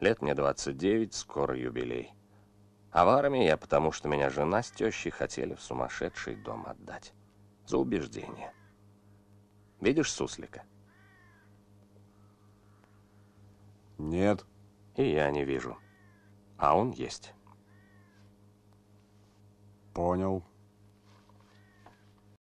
Лет мне 29, скоро юбилей. А в армии я потому, что меня жена с тещей хотели в сумасшедший дом отдать. За убеждение. Видишь суслика? Нет. И я не вижу. А он есть. Понял.